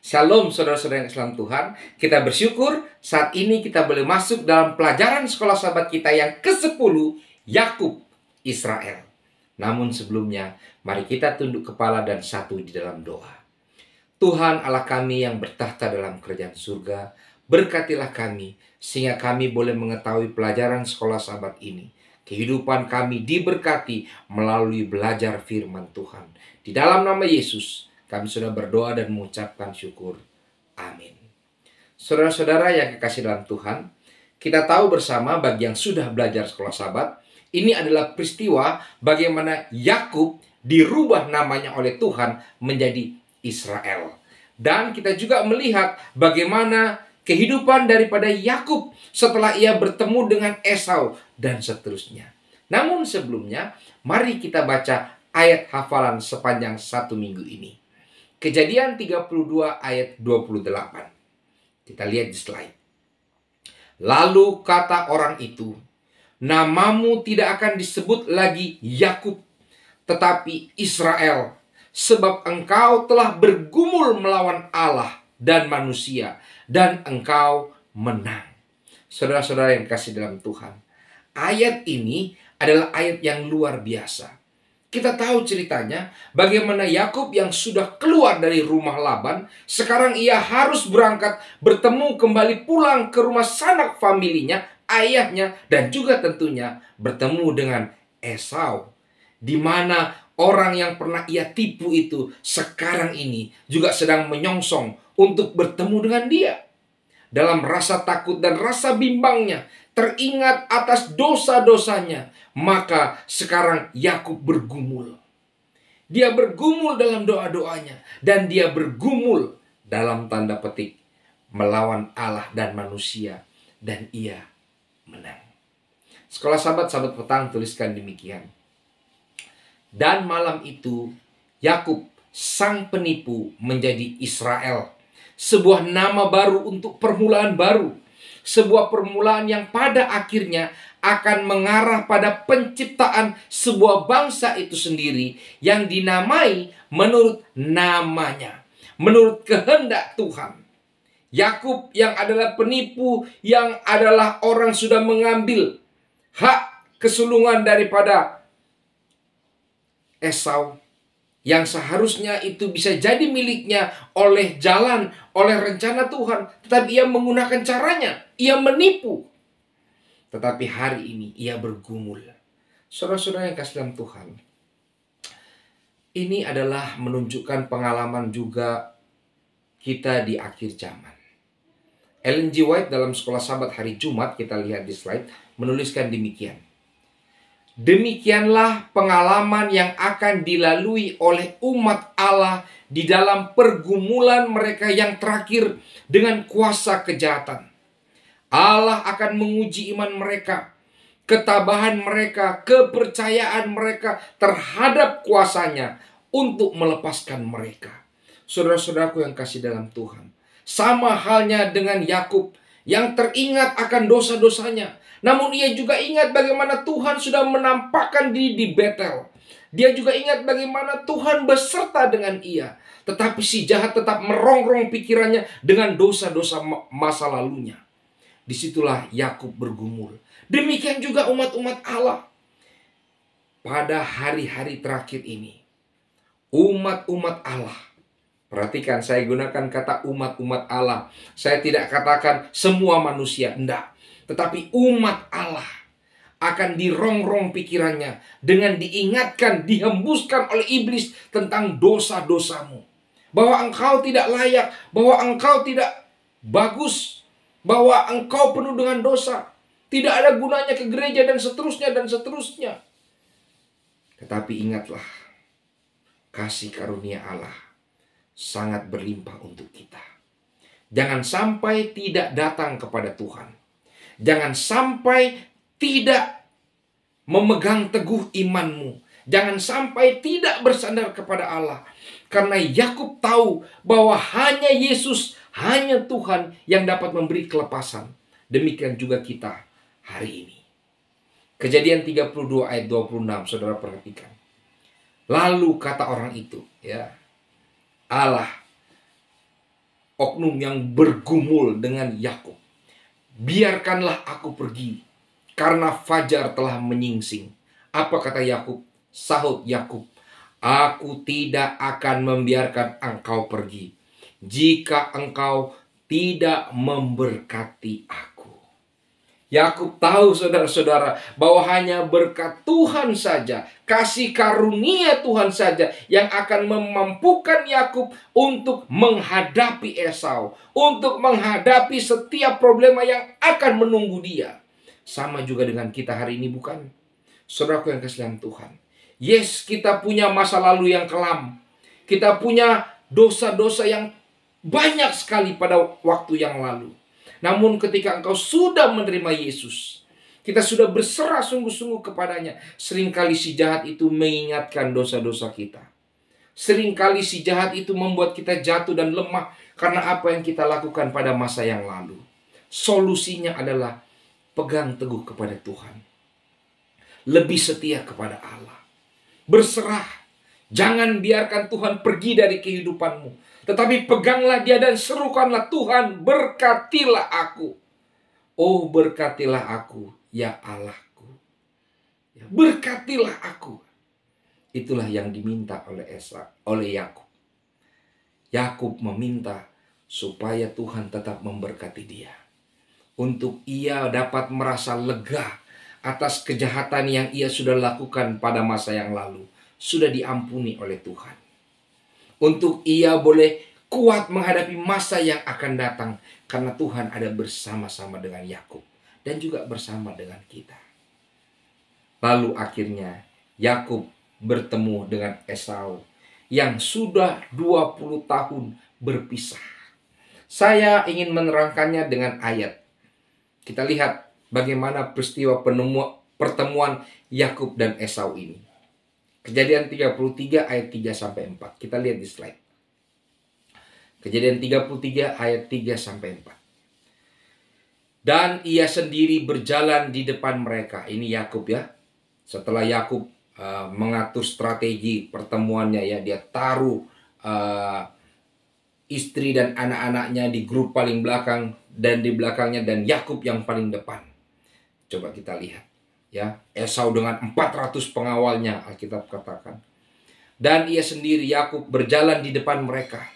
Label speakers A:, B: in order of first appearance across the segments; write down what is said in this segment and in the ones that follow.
A: Shalom saudara-saudara yang Islam Tuhan. Kita bersyukur saat ini kita boleh masuk dalam pelajaran sekolah sahabat kita yang ke-10 Yakub Israel. Namun sebelumnya, mari kita tunduk kepala dan satu di dalam doa. Tuhan Allah kami yang bertahta dalam kerajaan surga, berkatilah kami sehingga kami boleh mengetahui pelajaran sekolah sahabat ini. Kehidupan kami diberkati melalui belajar firman Tuhan. Di dalam nama Yesus, kami sudah berdoa dan mengucapkan syukur. Amin. Saudara-saudara yang kekasih dalam Tuhan, kita tahu bersama bagi yang sudah belajar sekolah sabat, ini adalah peristiwa bagaimana Yakub dirubah namanya oleh Tuhan menjadi Israel. Dan kita juga melihat bagaimana kehidupan daripada Yakub setelah ia bertemu dengan Esau dan seterusnya. Namun sebelumnya, mari kita baca ayat hafalan sepanjang satu minggu ini. Kejadian 32 ayat 28. Kita lihat di slide. Lalu kata orang itu, namamu tidak akan disebut lagi Yakub, tetapi Israel, sebab engkau telah bergumul melawan Allah dan manusia, dan engkau menang. Saudara-saudara yang kasih dalam Tuhan, ayat ini adalah ayat yang luar biasa. Kita tahu ceritanya bagaimana Yakub yang sudah keluar dari rumah Laban, sekarang ia harus berangkat bertemu kembali pulang ke rumah sanak familinya, ayahnya dan juga tentunya bertemu dengan Esau. Di mana orang yang pernah ia tipu itu sekarang ini juga sedang menyongsong untuk bertemu dengan dia. Dalam rasa takut dan rasa bimbangnya, teringat atas dosa-dosanya, maka sekarang Yakub bergumul. Dia bergumul dalam doa-doanya dan dia bergumul dalam tanda petik melawan Allah dan manusia dan ia menang. Sekolah sahabat-sahabat petang tuliskan demikian. Dan malam itu Yakub sang penipu menjadi Israel, sebuah nama baru untuk permulaan baru sebuah permulaan yang pada akhirnya akan mengarah pada penciptaan sebuah bangsa itu sendiri yang dinamai menurut namanya, menurut kehendak Tuhan. Yakub yang adalah penipu, yang adalah orang sudah mengambil hak kesulungan daripada Esau yang seharusnya itu bisa jadi miliknya oleh jalan, oleh rencana Tuhan, tetapi ia menggunakan caranya, ia menipu. Tetapi hari ini ia bergumul. Saudara-saudara yang kasih dalam Tuhan, ini adalah menunjukkan pengalaman juga kita di akhir zaman. Ellen G. White dalam sekolah sabat hari Jumat, kita lihat di slide, menuliskan demikian. Demikianlah pengalaman yang akan dilalui oleh umat Allah di dalam pergumulan mereka yang terakhir dengan kuasa kejahatan. Allah akan menguji iman mereka, ketabahan mereka, kepercayaan mereka terhadap kuasanya untuk melepaskan mereka. Saudara-saudaraku yang kasih dalam Tuhan. Sama halnya dengan Yakub yang teringat akan dosa-dosanya. Namun ia juga ingat bagaimana Tuhan sudah menampakkan diri di Betel. Dia juga ingat bagaimana Tuhan beserta dengan ia. Tetapi si jahat tetap merongrong pikirannya dengan dosa-dosa masa lalunya. Disitulah Yakub bergumul. Demikian juga umat-umat Allah. Pada hari-hari terakhir ini, umat-umat Allah Perhatikan, saya gunakan kata umat-umat Allah. Saya tidak katakan semua manusia, enggak. Tetapi umat Allah akan dirongrong pikirannya dengan diingatkan, dihembuskan oleh iblis tentang dosa-dosamu. Bahwa engkau tidak layak, bahwa engkau tidak bagus, bahwa engkau penuh dengan dosa. Tidak ada gunanya ke gereja dan seterusnya dan seterusnya. Tetapi ingatlah, kasih karunia Allah sangat berlimpah untuk kita. Jangan sampai tidak datang kepada Tuhan. Jangan sampai tidak memegang teguh imanmu. Jangan sampai tidak bersandar kepada Allah. Karena Yakub tahu bahwa hanya Yesus, hanya Tuhan yang dapat memberi kelepasan. Demikian juga kita hari ini. Kejadian 32 ayat 26 Saudara perhatikan. Lalu kata orang itu, ya. Allah oknum yang bergumul dengan Yakub. Biarkanlah aku pergi karena fajar telah menyingsing. Apa kata Yakub? Sahut Yakub, aku tidak akan membiarkan engkau pergi jika engkau tidak memberkati aku. Yakub tahu saudara-saudara bahwa hanya berkat Tuhan saja, kasih karunia Tuhan saja yang akan memampukan Yakub untuk menghadapi Esau, untuk menghadapi setiap problema yang akan menunggu dia. Sama juga dengan kita hari ini bukan? Saudaraku yang kasih Tuhan. Yes, kita punya masa lalu yang kelam. Kita punya dosa-dosa yang banyak sekali pada waktu yang lalu. Namun ketika engkau sudah menerima Yesus, kita sudah berserah sungguh-sungguh kepadanya. Seringkali si jahat itu mengingatkan dosa-dosa kita. Seringkali si jahat itu membuat kita jatuh dan lemah karena apa yang kita lakukan pada masa yang lalu. Solusinya adalah pegang teguh kepada Tuhan. Lebih setia kepada Allah. Berserah. Jangan biarkan Tuhan pergi dari kehidupanmu. Tetapi peganglah dia dan serukanlah Tuhan, berkatilah aku. Oh berkatilah aku, ya Allahku. Ya, berkatilah aku. Itulah yang diminta oleh Esa, oleh Yakub. Yakub meminta supaya Tuhan tetap memberkati dia. Untuk ia dapat merasa lega atas kejahatan yang ia sudah lakukan pada masa yang lalu. Sudah diampuni oleh Tuhan untuk ia boleh kuat menghadapi masa yang akan datang karena Tuhan ada bersama-sama dengan Yakub dan juga bersama dengan kita. Lalu akhirnya Yakub bertemu dengan Esau yang sudah 20 tahun berpisah. Saya ingin menerangkannya dengan ayat. Kita lihat bagaimana peristiwa penemu, pertemuan Yakub dan Esau ini. Kejadian 33 ayat 3 sampai 4. Kita lihat di slide. Kejadian 33 ayat 3 sampai 4. Dan ia sendiri berjalan di depan mereka. Ini Yakub ya. Setelah Yakub uh, mengatur strategi pertemuannya ya, dia taruh uh, istri dan anak-anaknya di grup paling belakang dan di belakangnya dan Yakub yang paling depan. Coba kita lihat ya Esau dengan 400 pengawalnya Alkitab katakan dan ia sendiri Yakub berjalan di depan mereka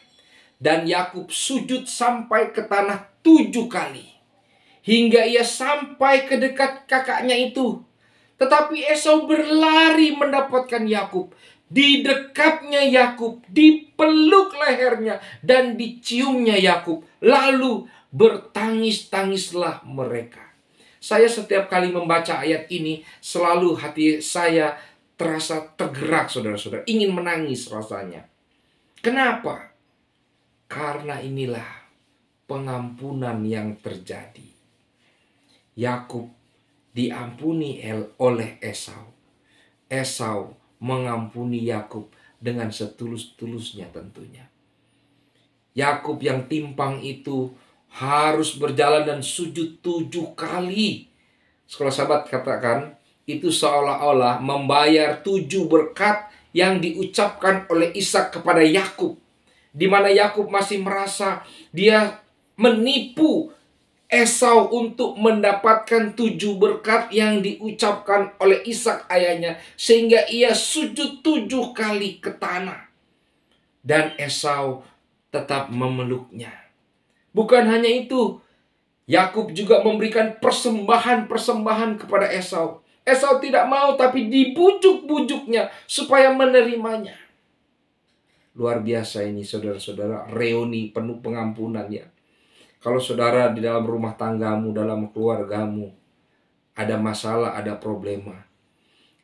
A: dan Yakub sujud sampai ke tanah tujuh kali hingga ia sampai ke dekat kakaknya itu tetapi Esau berlari mendapatkan Yakub di dekatnya Yakub dipeluk lehernya dan diciumnya Yakub lalu bertangis-tangislah mereka saya setiap kali membaca ayat ini selalu hati saya terasa tergerak saudara-saudara, ingin menangis rasanya. Kenapa? Karena inilah pengampunan yang terjadi. Yakub diampuni El oleh Esau. Esau mengampuni Yakub dengan setulus-tulusnya tentunya. Yakub yang timpang itu harus berjalan dan sujud tujuh kali. Sekolah sahabat katakan, itu seolah-olah membayar tujuh berkat yang diucapkan oleh Ishak kepada Yakub. Di mana Yakub masih merasa dia menipu Esau untuk mendapatkan tujuh berkat yang diucapkan oleh Ishak ayahnya sehingga ia sujud tujuh kali ke tanah dan Esau tetap memeluknya. Bukan hanya itu, Yakub juga memberikan persembahan-persembahan kepada Esau. Esau tidak mau tapi dibujuk-bujuknya supaya menerimanya. Luar biasa ini saudara-saudara, reuni penuh pengampunan ya. Kalau saudara di dalam rumah tanggamu, dalam keluargamu, ada masalah, ada problema.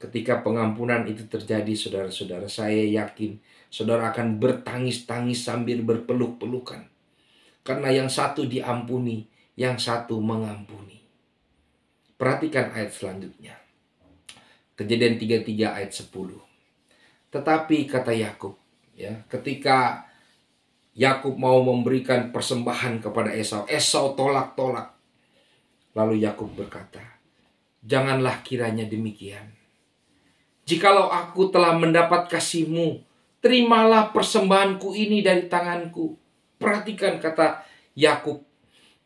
A: Ketika pengampunan itu terjadi saudara-saudara, saya yakin saudara akan bertangis-tangis sambil berpeluk-pelukan. Karena yang satu diampuni, yang satu mengampuni. Perhatikan ayat selanjutnya. Kejadian 33 ayat 10. Tetapi kata Yakub, ya, ketika Yakub mau memberikan persembahan kepada Esau, Esau tolak-tolak. Lalu Yakub berkata, "Janganlah kiranya demikian. Jikalau aku telah mendapat kasihmu, terimalah persembahanku ini dari tanganku. Perhatikan kata Yakub.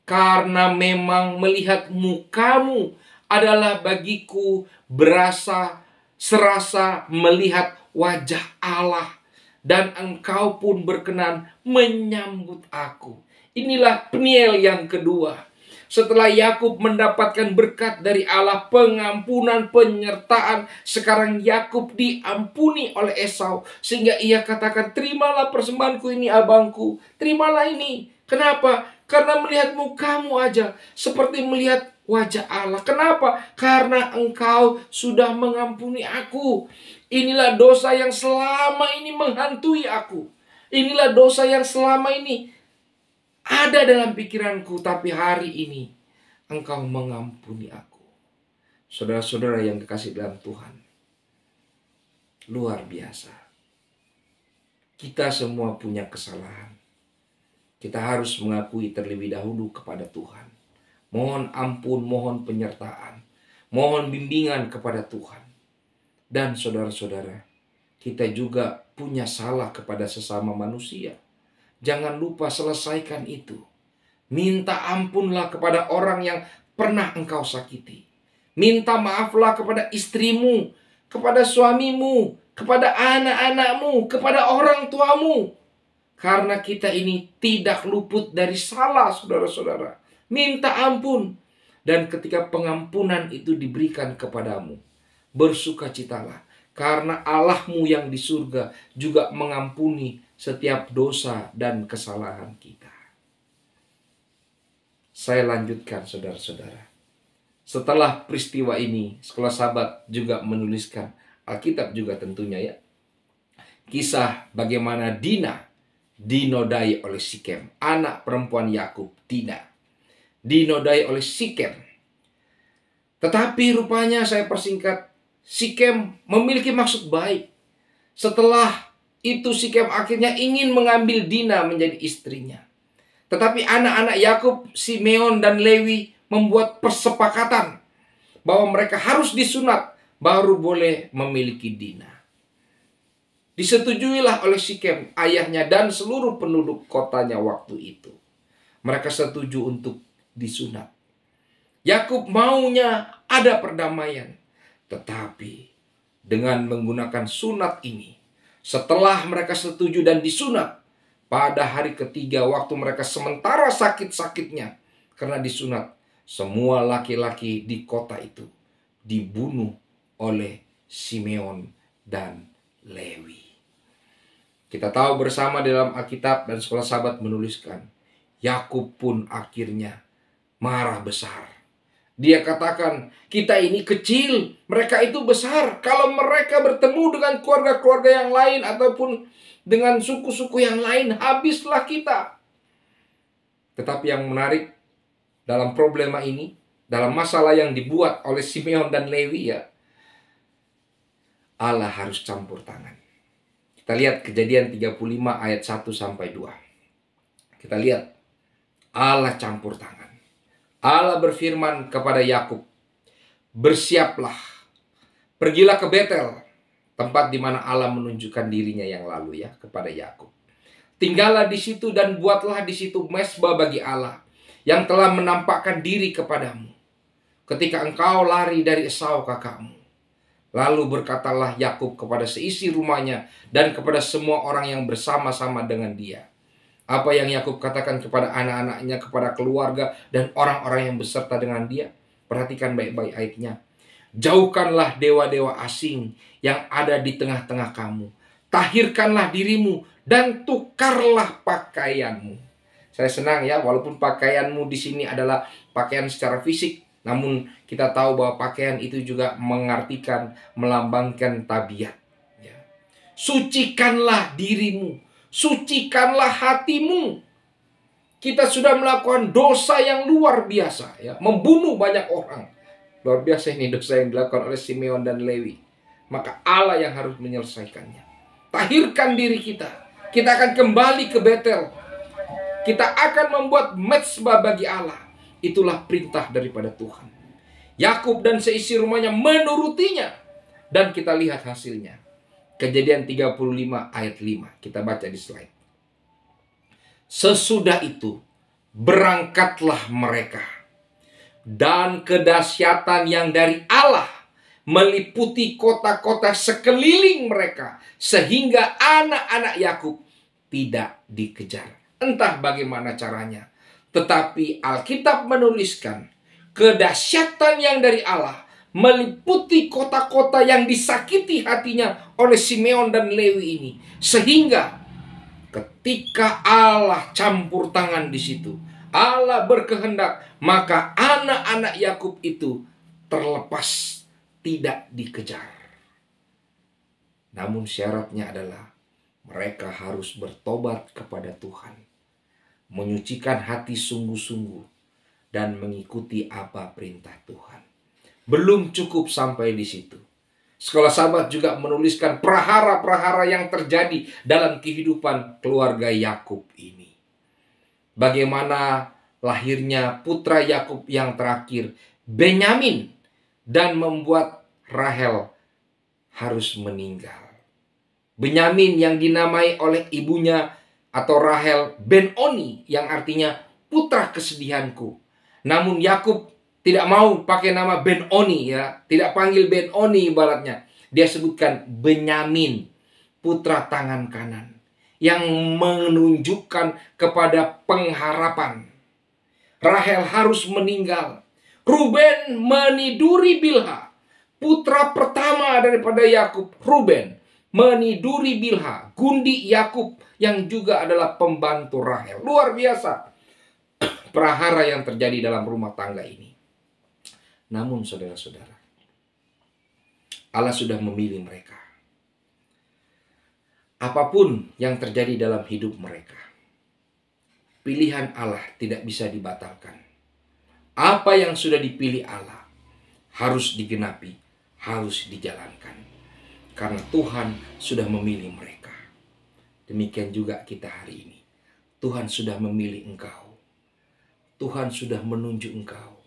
A: Karena memang melihat mukamu adalah bagiku berasa serasa melihat wajah Allah dan engkau pun berkenan menyambut aku. Inilah Peniel yang kedua. Setelah Yakub mendapatkan berkat dari Allah, pengampunan, penyertaan, sekarang Yakub diampuni oleh Esau sehingga ia katakan, "Terimalah persembahanku ini, abangku. Terimalah ini." Kenapa? Karena melihat mukamu aja seperti melihat wajah Allah. Kenapa? Karena engkau sudah mengampuni aku. Inilah dosa yang selama ini menghantui aku. Inilah dosa yang selama ini ada dalam pikiranku, tapi hari ini engkau mengampuni aku. Saudara-saudara yang kekasih dalam Tuhan, luar biasa. Kita semua punya kesalahan. Kita harus mengakui terlebih dahulu kepada Tuhan. Mohon ampun, mohon penyertaan, mohon bimbingan kepada Tuhan. Dan saudara-saudara, kita juga punya salah kepada sesama manusia Jangan lupa selesaikan itu. Minta ampunlah kepada orang yang pernah engkau sakiti. Minta maaflah kepada istrimu, kepada suamimu, kepada anak-anakmu, kepada orang tuamu. Karena kita ini tidak luput dari salah, saudara-saudara. Minta ampun. Dan ketika pengampunan itu diberikan kepadamu, bersukacitalah. Karena Allahmu yang di surga juga mengampuni setiap dosa dan kesalahan kita. Saya lanjutkan saudara-saudara. Setelah peristiwa ini, sekolah sahabat juga menuliskan Alkitab juga tentunya ya. Kisah bagaimana Dina dinodai oleh Sikem, anak perempuan Yakub, Dina. Dinodai oleh Sikem. Tetapi rupanya saya persingkat, Sikem memiliki maksud baik. Setelah itu Sikem akhirnya ingin mengambil Dina menjadi istrinya. Tetapi anak-anak Yakub, Simeon dan Lewi membuat persepakatan bahwa mereka harus disunat baru boleh memiliki Dina. Disetujuilah oleh Sikem, ayahnya dan seluruh penduduk kotanya waktu itu. Mereka setuju untuk disunat. Yakub maunya ada perdamaian, tetapi dengan menggunakan sunat ini setelah mereka setuju dan disunat, pada hari ketiga waktu mereka sementara sakit-sakitnya karena disunat, semua laki-laki di kota itu dibunuh oleh Simeon dan Lewi. Kita tahu bersama dalam Alkitab dan sekolah sahabat menuliskan, Yakub pun akhirnya marah besar dia katakan, kita ini kecil, mereka itu besar. Kalau mereka bertemu dengan keluarga-keluarga yang lain ataupun dengan suku-suku yang lain, habislah kita. Tetapi yang menarik dalam problema ini, dalam masalah yang dibuat oleh Simeon dan Lewi ya, Allah harus campur tangan. Kita lihat kejadian 35 ayat 1 sampai 2. Kita lihat Allah campur tangan. Allah berfirman kepada Yakub, "Bersiaplah, pergilah ke Betel, tempat di mana Allah menunjukkan dirinya yang lalu ya kepada Yakub. Tinggallah di situ dan buatlah di situ mesbah bagi Allah yang telah menampakkan diri kepadamu ketika engkau lari dari Esau kakakmu. Lalu berkatalah Yakub kepada seisi rumahnya dan kepada semua orang yang bersama-sama dengan dia apa yang Yakub katakan kepada anak-anaknya, kepada keluarga dan orang-orang yang beserta dengan dia. Perhatikan baik-baik ayatnya. Jauhkanlah dewa-dewa asing yang ada di tengah-tengah kamu. Tahirkanlah dirimu dan tukarlah pakaianmu. Saya senang ya, walaupun pakaianmu di sini adalah pakaian secara fisik, namun kita tahu bahwa pakaian itu juga mengartikan, melambangkan tabiat. Ya. Sucikanlah dirimu sucikanlah hatimu. Kita sudah melakukan dosa yang luar biasa, ya, membunuh banyak orang. Luar biasa ini dosa yang dilakukan oleh Simeon dan Lewi. Maka Allah yang harus menyelesaikannya. Tahirkan diri kita. Kita akan kembali ke Betel. Kita akan membuat mezbah bagi Allah. Itulah perintah daripada Tuhan. Yakub dan seisi rumahnya menurutinya dan kita lihat hasilnya. Kejadian 35 ayat 5. Kita baca di slide. Sesudah itu berangkatlah mereka dan kedahsyatan yang dari Allah meliputi kota-kota sekeliling mereka sehingga anak-anak Yakub tidak dikejar. Entah bagaimana caranya, tetapi Alkitab menuliskan kedahsyatan yang dari Allah meliputi kota-kota yang disakiti hatinya oleh Simeon dan Lewi ini. Sehingga ketika Allah campur tangan di situ, Allah berkehendak, maka anak-anak Yakub itu terlepas, tidak dikejar. Namun syaratnya adalah mereka harus bertobat kepada Tuhan, menyucikan hati sungguh-sungguh dan mengikuti apa perintah Tuhan belum cukup sampai di situ. Sekolah sahabat juga menuliskan prahara-prahara yang terjadi dalam kehidupan keluarga Yakub ini. Bagaimana lahirnya putra Yakub yang terakhir, Benyamin, dan membuat Rahel harus meninggal. Benyamin yang dinamai oleh ibunya atau Rahel Benoni yang artinya putra kesedihanku. Namun Yakub tidak mau pakai nama Ben Oni ya, tidak panggil Ben Oni ibaratnya. Dia sebutkan Benyamin, putra tangan kanan yang menunjukkan kepada pengharapan. Rahel harus meninggal. Ruben meniduri Bilha, putra pertama daripada Yakub. Ruben meniduri Bilha, gundi Yakub yang juga adalah pembantu Rahel. Luar biasa prahara yang terjadi dalam rumah tangga ini. Namun saudara-saudara, Allah sudah memilih mereka. Apapun yang terjadi dalam hidup mereka, pilihan Allah tidak bisa dibatalkan. Apa yang sudah dipilih Allah harus digenapi, harus dijalankan. Karena Tuhan sudah memilih mereka. Demikian juga kita hari ini. Tuhan sudah memilih engkau. Tuhan sudah menunjuk engkau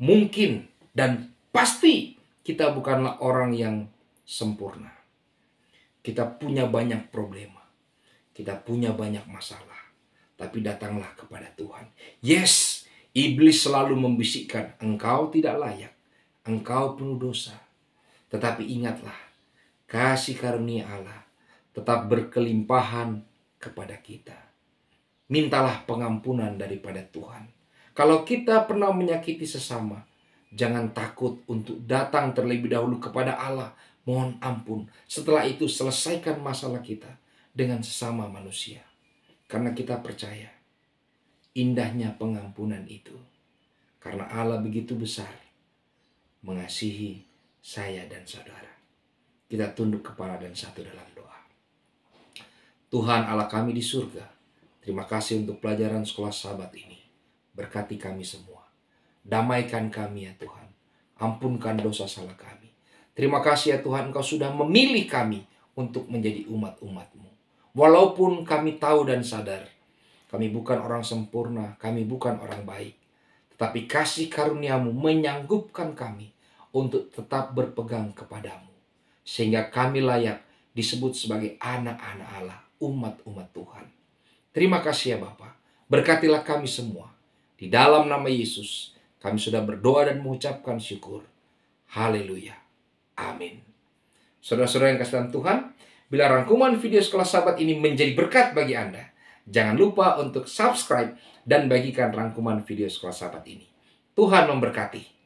A: mungkin, dan pasti kita bukanlah orang yang sempurna. Kita punya banyak problema. Kita punya banyak masalah. Tapi datanglah kepada Tuhan. Yes, iblis selalu membisikkan, engkau tidak layak. Engkau penuh dosa. Tetapi ingatlah, kasih karunia Allah tetap berkelimpahan kepada kita. Mintalah pengampunan daripada Tuhan kalau kita pernah menyakiti sesama, jangan takut untuk datang terlebih dahulu kepada Allah. Mohon ampun. Setelah itu selesaikan masalah kita dengan sesama manusia. Karena kita percaya indahnya pengampunan itu. Karena Allah begitu besar mengasihi saya dan saudara. Kita tunduk kepala dan satu dalam doa. Tuhan Allah kami di surga. Terima kasih untuk pelajaran sekolah sahabat ini. Berkati kami semua. Damaikan kami ya Tuhan. Ampunkan dosa salah kami. Terima kasih ya Tuhan Engkau sudah memilih kami untuk menjadi umat-umatmu. Walaupun kami tahu dan sadar, kami bukan orang sempurna, kami bukan orang baik. Tetapi kasih karuniamu menyanggupkan kami untuk tetap berpegang kepadamu. Sehingga kami layak disebut sebagai anak-anak Allah, umat-umat Tuhan. Terima kasih ya Bapak. Berkatilah kami semua di dalam nama Yesus, kami sudah berdoa dan mengucapkan syukur. Haleluya. Amin. Saudara-saudara yang kasih dalam Tuhan, bila rangkuman video sekolah sahabat ini menjadi berkat bagi Anda, jangan lupa untuk subscribe dan bagikan rangkuman video sekolah sahabat ini. Tuhan memberkati.